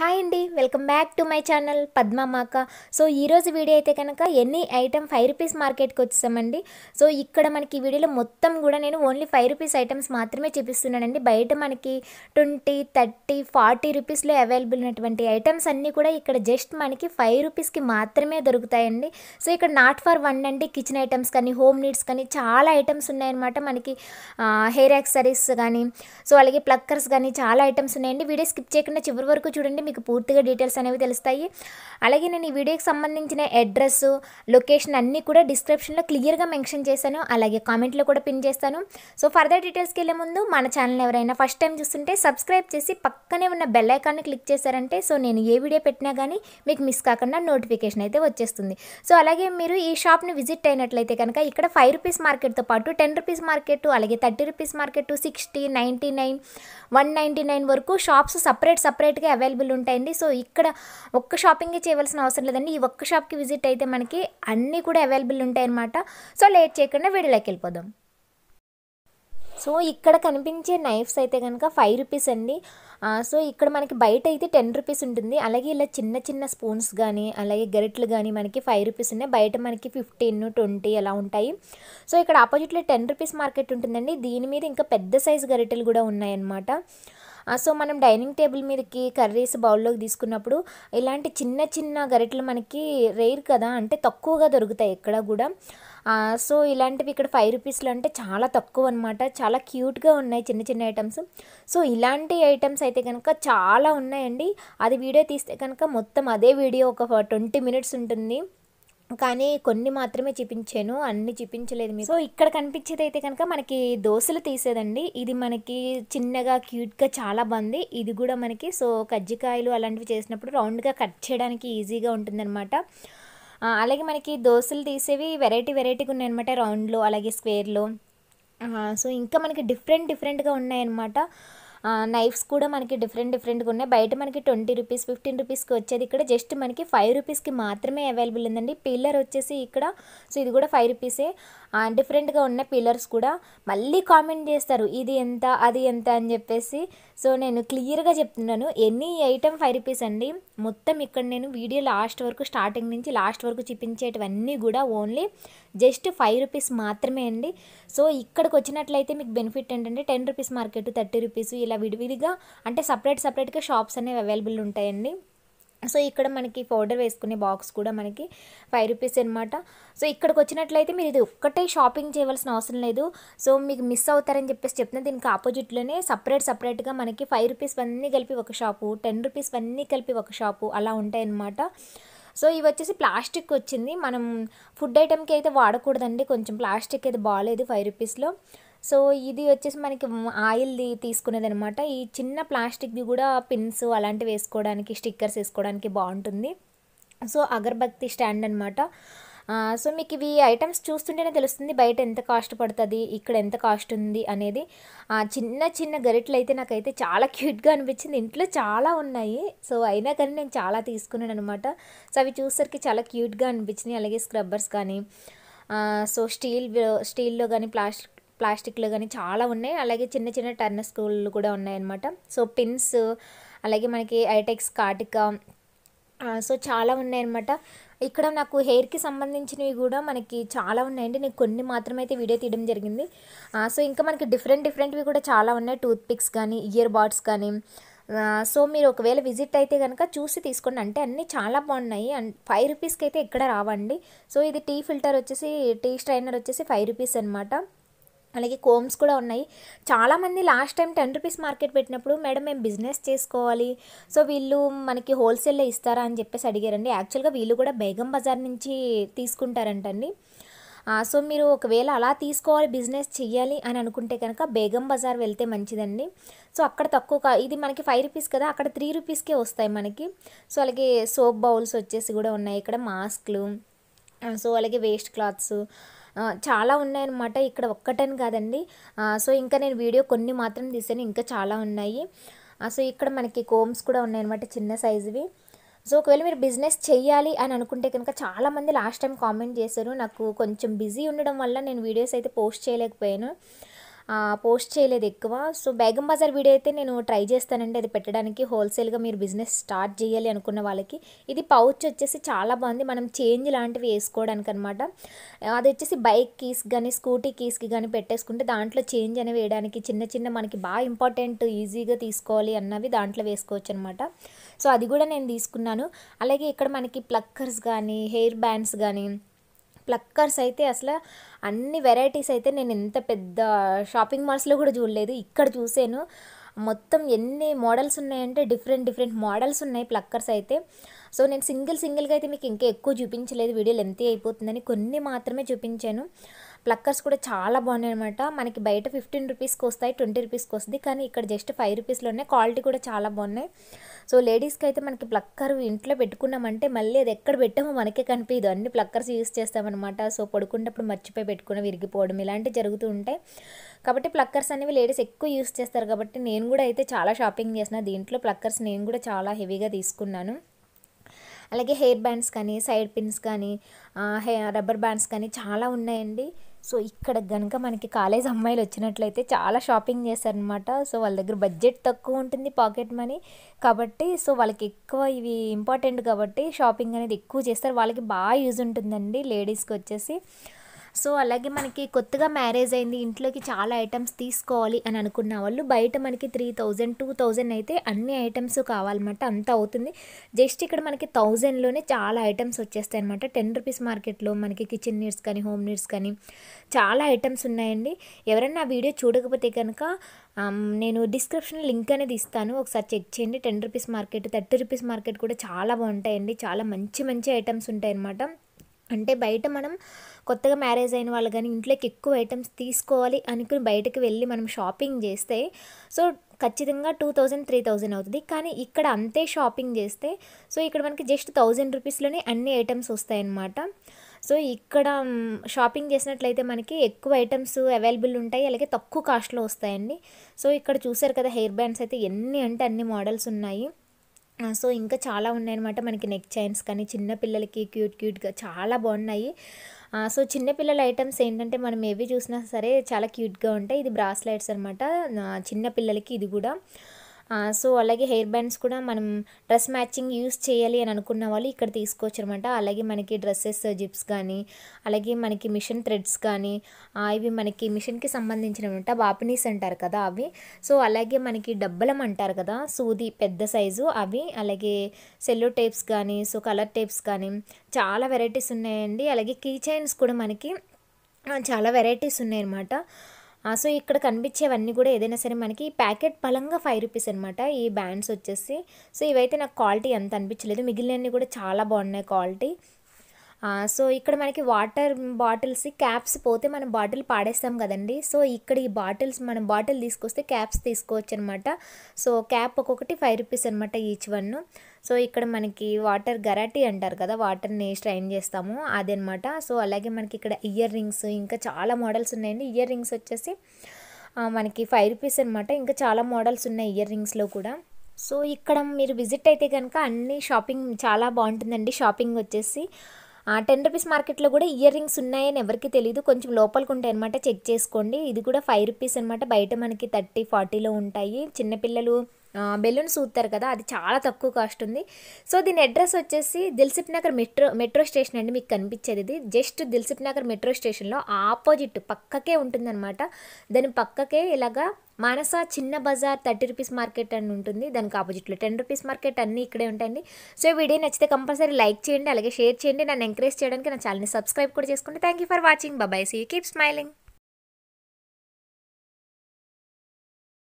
hi అండి welcome back to my channel పద్మామాక so ఈరోజు వీడియో అయితే కనుక ఎన్ని ఐటమ్ ఫైవ్ రూపీస్ మార్కెట్కి వచ్చేసామండి సో ఇక్కడ మనకి ఈ వీడియోలో మొత్తం కూడా నేను ఓన్లీ ఫైవ్ రూపీస్ ఐటమ్స్ మాత్రమే చూపిస్తున్నానండి బయట మనకి ట్వంటీ థర్టీ ఫార్టీ రూపీస్లో అవైలబుల్ ఉన్నటువంటి ఐటమ్స్ అన్నీ కూడా ఇక్కడ జస్ట్ మనకి ఫైవ్ రూపీస్కి మాత్రమే దొరుకుతాయండి సో ఇక్కడ నాట్ ఫర్ వన్ అండి కిచెన్ ఐటమ్స్ కానీ హోమ్ నీడ్స్ కానీ చాలా ఐటమ్స్ ఉన్నాయన్నమాట మనకి హెయిర్ యాక్సరీస్ కానీ సో అలాగే ప్లక్కర్స్ కానీ చాలా ఐటమ్స్ ఉన్నాయండి వీడియో స్కిప్ చేయకుండా చివరి వరకు చూడండి మీకు పూర్తిగా డీటెయిల్స్ అనేవి తెలుస్తాయి అలాగే నేను ఈ వీడియోకి సంబంధించిన అడ్రస్ లొకేషన్ అన్నీ కూడా డిస్క్రిప్షన్లో క్లియర్గా మెన్షన్ చేశాను అలాగే కామెంట్లో కూడా పిన్ చేస్తాను సో ఫర్దర్ డీటెయిల్స్కి వెళ్ళే ముందు మన ఛానల్ ఎవరైనా ఫస్ట్ టైం చూస్తుంటే సబ్స్క్రైబ్ చేసి పక్కనే ఉన్న బెల్ ఐకాన్ని క్లిక్ చేశారంటే సో నేను ఏ వీడియో పెట్టినా కానీ మీకు మిస్ కాకుండా నోటిఫికేషన్ అయితే వచ్చేస్తుంది సో అలాగే మీరు ఈ షాప్ని విజిట్ అయినట్లయితే కనుక ఇక్కడ ఫైవ్ రూపీస్ మార్కెట్తో పాటు టెన్ రూపీస్ మార్కెట్ అలాగే thirty rupees market sixty ninety nine one ninety nine వరకు షాప్స్ సపరేట్ సపరేట్గా అవైలబుల్ ఉంటాయండి సో ఇక్కడ ఒక్క షాపింగే చేయవలసిన అవసరం లేదండి ఈ ఒక్క షాప్కి విజిట్ అయితే మనకి అన్నీ కూడా అవైలబుల్ ఉంటాయన్నమాట సో లేట్ చేయకుండా వీడియోలోకి వెళ్ళిపోదాం సో ఇక్కడ కనిపించే నైఫ్స్ అయితే కనుక ఫైవ్ రూపీస్ అండి సో ఇక్కడ మనకి బయట అయితే టెన్ రూపీస్ ఉంటుంది అలాగే ఇలా చిన్న చిన్న స్పూన్స్ కానీ అలాగే గరిట్లు కానీ మనకి ఫైవ్ రూపీస్ ఉన్నాయి బయట మనకి ఫిఫ్టీన్ ట్వంటీ అలా ఉంటాయి సో ఇక్కడ ఆపోజిట్లో టెన్ రూపీస్ మార్కెట్ ఉంటుందండి దీని మీద ఇంకా పెద్ద సైజు గరిటెలు కూడా ఉన్నాయన్నమాట సో మనం డైనింగ్ టేబుల్ మీదకి కర్రీస్ బౌల్లోకి తీసుకున్నప్పుడు ఇలాంటి చిన్న చిన్న గరిటలు మనకి రేర్ కదా అంటే తక్కువగా దొరుకుతాయి ఎక్కడ కూడా సో ఇలాంటివి ఇక్కడ ఫైవ్ రూపీస్లో అంటే చాలా తక్కువ అనమాట చాలా క్యూట్గా ఉన్నాయి చిన్న చిన్న ఐటమ్స్ సో ఇలాంటి ఐటమ్స్ అయితే కనుక చాలా ఉన్నాయండి అది వీడియో తీస్తే కనుక మొత్తం అదే వీడియో ఒక ట్వంటీ మినిట్స్ ఉంటుంది కానీ కొన్ని మాత్రమే చూపించాను అన్ని చూపించలేదు మీరు సో ఇక్కడ కనిపించేది అయితే కనుక మనకి దోశలు తీసేదండి ఇది మనకి చిన్నగా క్యూట్గా చాలా బాగుంది ఇది కూడా మనకి సో కజ్జికాయలు అలాంటివి చేసినప్పుడు రౌండ్గా కట్ చేయడానికి ఈజీగా ఉంటుందన్నమాట అలాగే మనకి దోశలు తీసేవి వెరైటీ వెరైటీగా ఉన్నాయన్నమాట రౌండ్లో అలాగే స్క్వేర్లో సో ఇంకా మనకి డిఫరెంట్ డిఫరెంట్గా ఉన్నాయన్నమాట నైఫ్స్ కూడా మనకి డిఫరెంట్ డిఫరెంట్గా ఉన్నాయి బయట మనకి ట్వంటీ రూపీస్ ఫిఫ్టీన్ రూపీస్కి వచ్చేది ఇక్కడ జస్ట్ మనకి ఫైవ్ రూపీస్కి మాత్రమే అవైలబుల్ ఉందండి పిల్లర్ వచ్చేసి ఇక్కడ సో ఇది కూడా ఫైవ్ రూపీసే డిఫరెంట్గా ఉన్న పిల్లర్స్ కూడా మళ్ళీ కామెంట్ చేస్తారు ఇది ఎంత అది ఎంత అని చెప్పేసి సో నేను క్లియర్గా చెప్తున్నాను ఎనీ ఐటెం ఫైవ్ రూపీస్ అండి మొత్తం ఇక్కడ నేను వీడియో లాస్ట్ వరకు స్టార్టింగ్ నుంచి లాస్ట్ వరకు చూపించేటివన్నీ కూడా ఓన్లీ జస్ట్ ఫైవ్ రూపీస్ మాత్రమే అండి సో ఇక్కడికి వచ్చినట్లయితే మీకు బెనిఫిట్ ఏంటంటే ten rupees market thirty rupees ఇలా విడివిడిగా అంటే సపరేట్ సపరేట్గా షాప్స్ అనేవి అవైలబుల్ ఉంటాయండి సో ఇక్కడ మనకి పౌడర్ వేసుకునే బాక్స్ కూడా మనకి ఫైవ్ రూపీస్ అనమాట సో ఇక్కడికి వచ్చినట్లయితే మీరు ఇది ఒక్కటే షాపింగ్ చేయవలసిన అవసరం లేదు సో మీకు మిస్ అవుతారని చెప్పేసి చెప్తున్నా దీనికి ఆపోజిట్లోనే సపరేట్ సపరేట్గా మనకి ఫైవ్ రూపీస్ అన్నీ కలిపి ఒక షాపు టెన్ రూపీస్ అన్నీ కలిపి ఒక షాపు అలా ఉంటాయన్నమాట సో ఇవి వచ్చేసి ప్లాస్టిక్ వచ్చింది మనం ఫుడ్ ఐటెంకి అయితే వాడకూడదండి కొంచెం ప్లాస్టిక్ అయితే బాగాలేదు ఫైవ్ రూపీస్లో సో ఇది వచ్చేసి మనకి ఆయిల్ది తీసుకునేది అనమాట ఈ చిన్న ప్లాస్టిక్ది కూడా పిన్స్ అలాంటివి వేసుకోవడానికి స్టిక్కర్స్ వేసుకోవడానికి బాగుంటుంది సో అగర్బత్తి స్టాండ్ అనమాట సో మీకు ఇవి ఐటమ్స్ చూస్తుంటేనే తెలుస్తుంది బయట ఎంత కాస్ట్ పడుతుంది ఇక్కడ ఎంత కాస్ట్ ఉంది అనేది చిన్న చిన్న గరిటలు అయితే నాకైతే చాలా క్యూట్గా అనిపించింది ఇంట్లో చాలా ఉన్నాయి సో అయినా కానీ నేను చాలా తీసుకున్నాను అనమాట సో అవి చూసరికి చాలా క్యూట్గా అనిపించినాయి అలాగే స్క్రబ్బర్స్ కానీ సో స్టీల్ స్టీల్లో కానీ ప్లాస్టిక్ ప్లాస్టిక్లు కానీ చాలా ఉన్నాయి అలాగే చిన్న చిన్న టర్న్ స్కూళ్ళు కూడా ఉన్నాయన్నమాట సో పిన్స్ అలాగే మనకి ఐటెక్స్ కాటిక సో చాలా ఉన్నాయన్నమాట ఇక్కడ నాకు హెయిర్కి సంబంధించినవి కూడా మనకి చాలా ఉన్నాయండి నేను కొన్ని మాత్రమే అయితే వీడియో తీయడం జరిగింది సో ఇంకా మనకి డిఫరెంట్ డిఫరెంట్వి కూడా చాలా ఉన్నాయి టూత్ పిక్స్ కానీ ఇయర్ బాడ్స్ కానీ సో మీరు ఒకవేళ విజిట్ అయితే కనుక చూసి తీసుకోండి అంటే అన్నీ చాలా బాగున్నాయి అండ్ ఫైవ్ రూపీస్కి అయితే ఎక్కడ రావండి సో ఇది టీ ఫిల్టర్ వచ్చేసి టీ స్ట్రైనర్ వచ్చేసి ఫైవ్ రూపీస్ అనమాట అలాగే కోమ్స్ కూడా ఉన్నాయి చాలామంది last time ten rupees market పెట్టినప్పుడు మేడం మేము బిజినెస్ చేసుకోవాలి సో వీళ్ళు మనకి హోల్సేల్లో ఇస్తారా అని చెప్పేసి అడిగారండి యాక్చువల్గా వీళ్ళు కూడా బేగం బజార్ నుంచి తీసుకుంటారంటండి సో మీరు ఒకవేళ అలా తీసుకోవాలి బిజినెస్ చేయాలి అని అనుకుంటే కనుక బేగం బజార్ వెళ్తే మంచిదండి సో అక్కడ తక్కువ ఇది మనకి ఫైవ్ రూపీస్ కదా అక్కడ త్రీ రూపీస్కే వస్తాయి మనకి సో అలాగే సోప్ బౌల్స్ వచ్చేసి కూడా ఉన్నాయి ఇక్కడ మాస్క్లు సో అలాగే వేస్ట్ క్లాత్స్ చాలా ఉన్నాయన్నమాట ఇక్కడ ఒక్కటని కాదండి సో ఇంకా నేను వీడియో కొన్ని మాత్రం తీసాను ఇంకా చాలా ఉన్నాయి సో ఇక్కడ మనకి కోమ్స్ కూడా ఉన్నాయన్నమాట చిన్న సైజువి సో ఒకవేళ మీరు బిజినెస్ చేయాలి అని అనుకుంటే కనుక చాలామంది లాస్ట్ టైం కామెంట్ చేశారు నాకు కొంచెం బిజీ ఉండడం వల్ల నేను వీడియోస్ అయితే పోస్ట్ చేయలేకపోయాను పోస్ట్ చేయలేదు ఎక్కువ సో బేగం బజార్ వీడియో అయితే నేను ట్రై చేస్తానండి అది పెట్టడానికి హోల్సేల్గా మీరు బిజినెస్ స్టార్ట్ చేయాలి అనుకున్న వాళ్ళకి ఇది పౌచ్ వచ్చేసి చాలా బాగుంది మనం చేంజ్ లాంటివి వేసుకోవడానికి అనమాట అది వచ్చేసి బైక్ కీస్ కానీ స్కూటీ కీస్కి కానీ పెట్టేసుకుంటే దాంట్లో చేంజ్ అనేవి వేయడానికి చిన్న చిన్న మనకి బాగా ఇంపార్టెంట్ ఈజీగా తీసుకోవాలి అన్నవి దాంట్లో వేసుకోవచ్చు అనమాట సో అది కూడా నేను తీసుకున్నాను అలాగే ఇక్కడ మనకి ప్లక్కర్స్ కానీ హెయిర్ బ్యాండ్స్ కానీ ప్లక్కర్స్ అయితే అసలు అన్ని వెరైటీస్ అయితే నేను ఎంత పెద్ద షాపింగ్ మాల్స్లో కూడా చూడలేదు ఇక్కడ చూసాను మొత్తం ఎన్ని మోడల్స్ ఉన్నాయంటే డిఫరెంట్ డిఫరెంట్ మోడల్స్ ఉన్నాయి ప్లక్కర్స్ అయితే సో నేను సింగిల్ సింగిల్గా అయితే మీకు ఇంకా ఎక్కువ చూపించలేదు వీడియో ఎంత అయిపోతుందని కొన్ని మాత్రమే చూపించాను ప్లక్కర్స్ కూడా చాలా బాగున్నాయి అనమాట మనకి బయట ఫిఫ్టీన్ రూపీస్కి వస్తాయి ట్వంటీ రూపీస్కి వస్తుంది కానీ ఇక్కడ జస్ట్ ఫైవ్ రూపీస్లో ఉన్నాయి క్వాలిటీ కూడా చాలా బాగున్నాయి సో లేడీస్కి అయితే మనకి ప్లక్కర్ ఇంట్లో పెట్టుకున్నామంటే మళ్ళీ అది ఎక్కడ పెట్టామో మనకే కనిపించదు అన్ని ప్లక్కర్స్ యూస్ చేస్తామన్నమాట సో పడుకున్నప్పుడు మర్చిపోయి పెట్టుకుని విరిగిపోవడం ఇలాంటివి జరుగుతూ ఉంటాయి కాబట్టి ప్లక్కర్స్ అనేవి లేడీస్ ఎక్కువ యూస్ చేస్తారు కాబట్టి నేను కూడా అయితే చాలా షాపింగ్ చేసిన దీంట్లో ప్లక్కర్స్ నేను కూడా చాలా హెవీగా తీసుకున్నాను అలాగే హెయిర్ బ్యాండ్స్ కానీ సైడ్ పిన్స్ కానీ రబ్బర్ బ్యాండ్స్ కానీ చాలా ఉన్నాయండి సో ఇక్కడ కనుక మనకి కాలేజ్ అమ్మాయిలు వచ్చినట్లయితే చాలా షాపింగ్ చేస్తారనమాట సో వాళ్ళ దగ్గర బడ్జెట్ తక్కువ ఉంటుంది పాకెట్ మనీ కాబట్టి సో వాళ్ళకి ఎక్కువ ఇవి ఇంపార్టెంట్ కాబట్టి షాపింగ్ అనేది ఎక్కువ చేస్తారు వాళ్ళకి బాగా యూజ్ ఉంటుందండి లేడీస్కి వచ్చేసి సో అలాగే మనకి కొత్తగా మ్యారేజ్ అయింది ఇంట్లోకి చాలా ఐటమ్స్ తీసుకోవాలి అని అనుకున్న వాళ్ళు బయట మనకి త్రీ థౌజండ్ టూ థౌజండ్ అయితే అన్ని ఐటమ్స్ కావాలన్నమాట అంత అవుతుంది జస్ట్ ఇక్కడ మనకి థౌజండ్లోనే చాలా ఐటమ్స్ వచ్చేస్తాయి అనమాట టెన్ రూపీస్ మార్కెట్లో మనకి కిచెన్ నీడ్స్ కానీ హోమ్ నీడ్స్ కానీ చాలా ఐటమ్స్ ఉన్నాయండి ఎవరైనా వీడియో చూడకపోతే కనుక నేను డిస్క్రిప్షన్ లింక్ అనేది ఇస్తాను ఒకసారి చెక్ చేయండి ten rupees market thirty rupees market కూడా చాలా బాగుంటాయండి చాలా మంచి మంచి ఐటమ్స్ ఉంటాయి అనమాట అంటే బయట మనం కొత్తగా మ్యారేజ్ అయిన వాళ్ళు కానీ ఇంట్లోకి ఎక్కువ ఐటమ్స్ తీసుకోవాలి అనుకుని బయటకు వెళ్ళి మనం షాపింగ్ చేస్తే సో ఖచ్చితంగా టూ థౌజండ్ త్రీ థౌజండ్ అవుతుంది కానీ ఇక్కడ అంతే షాపింగ్ చేస్తే సో ఇక్కడ మనకి జస్ట్ థౌజండ్ రూపీస్లోనే అన్ని ఐటమ్స్ వస్తాయన్నమాట సో ఇక్కడ షాపింగ్ చేసినట్లయితే మనకి ఎక్కువ ఐటమ్స్ అవైలబుల్ ఉంటాయి అలాగే తక్కువ కాస్ట్లో వస్తాయండి సో ఇక్కడ చూసారు కదా హెయిర్ బ్యాండ్స్ అయితే ఎన్ని అంటే అన్ని మోడల్స్ ఉన్నాయి సో ఇంకా చాలా ఉన్నాయన్నమాట మనకి నెక్ చైన్స్ కానీ చిన్నపిల్లలకి క్యూట్ క్యూట్గా చాలా బాగున్నాయి సో చిన్నపిల్లల ఐటమ్స్ ఏంటంటే మనం ఏవి చూసినా సరే చాలా క్యూట్గా ఉంటాయి ఇది బ్రాస్లైట్స్ అనమాట చిన్నపిల్లలకి ఇది కూడా సో అలాగే హెయిర్ బ్యాండ్స్ కూడా మనం డ్రెస్ మ్యాచింగ్ యూస్ చేయాలి అని అనుకున్న వాళ్ళు ఇక్కడ తీసుకోవచ్చు అనమాట అలాగే మనకి డ్రెస్సెస్ జిప్స్ కానీ అలాగే మనకి మిషన్ థ్రెడ్స్ కానీ ఇవి మనకి మిషన్కి సంబంధించినమాట బాపినీస్ అంటారు కదా అవి సో అలాగే మనకి డబ్బలం అంటారు కదా సూది పెద్ద సైజు అవి అలాగే సెల్లో టేప్స్ కానీ సో కలర్ టేప్స్ కానీ చాలా వెరైటీస్ ఉన్నాయండి అలాగే కీ చైన్స్ కూడా మనకి చాలా వెరైటీస్ ఉన్నాయన్నమాట సో ఇక్కడ కనిపించేవన్నీ కూడా ఏదైనా సరే మనకి ప్యాకెట్ పలంగా ఫైవ్ రూపీస్ అనమాట ఈ బ్యాండ్స్ వచ్చేసి సో ఇవైతే నాకు క్వాలిటీ ఎంత అనిపించలేదు మిగిలినవి కూడా చాలా బాగున్నాయి క్వాలిటీ సో ఇక్కడ మనకి వాటర్ బాటిల్స్ క్యాప్స్ పోతే మనం బాటిల్ పాడేస్తాం కదండి సో ఇక్కడ ఈ బాటిల్స్ మనం బాటిల్ తీసుకొస్తే క్యాప్స్ తీసుకోవచ్చు అనమాట సో క్యాప్ ఒక్కొక్కటి ఫైవ్ రూపీస్ అనమాట ఈచ్ వన్ సో ఇక్కడ మనకి వాటర్ గరాటి అంటారు కదా వాటర్ని స్ట్రైన్ చేస్తాము అదనమాట సో అలాగే మనకి ఇక్కడ ఇయర్ రింగ్స్ ఇంకా చాలా మోడల్స్ ఉన్నాయండి ఇయర్ రింగ్స్ వచ్చేసి మనకి ఫైవ్ రూపీస్ అనమాట ఇంకా చాలా మోడల్స్ ఉన్నాయి ఇయర్ రింగ్స్లో కూడా సో ఇక్కడ మీరు విజిట్ అయితే కనుక అన్ని షాపింగ్ చాలా బాగుంటుందండి షాపింగ్ వచ్చేసి టెన్ రూపీస్ మార్కెట్లో కూడా ఇయర్ రింగ్స్ ఉన్నాయని ఎవరికి తెలియదు కొంచెం లోపలికి ఉంటాయి అనమాట చెక్ చేసుకోండి ఇది కూడా ఫైవ్ రూపీస్ అనమాట బయట మనకి థర్టీ ఫార్టీలో ఉంటాయి చిన్నపిల్లలు బెలూన్స్ ఊతారు కదా అది చాలా తక్కువ కాస్ట్ ఉంది సో దీని అడ్రస్ వచ్చేసి Dilsukhnagar metro metro station అండి మీకు కనిపించేది ఇది జస్ట్ దిల్సిప్ నగర్ మెట్రో స్టేషన్లో ఆపోజిట్ పక్కకే ఉంటుందన్నమాట దాని పక్కకే ఇలాగా మానస చిన్న బజార్ థర్టీ రూపీస్ మార్కెట్ అని ఉంటుంది దానికి ఆపోజిట్లో టెన్ రూపీస్ మార్కెట్ అన్నీ ఇక్కడే ఉంటాయండి సో వీడియో నచ్చితే కంపల్సరీ లైక్ చేయండి అలాగే షేర్ చేయండి నన్ను ఎంకరేజ్ చేయడానికి నా ఛానల్ని సబ్స్క్రైబ్ కూడా చేసుకోండి థ్యాంక్ యూ ఫర్ వాచింగ్ బాబాయ్ సీ కీప్ స్మైలింగ్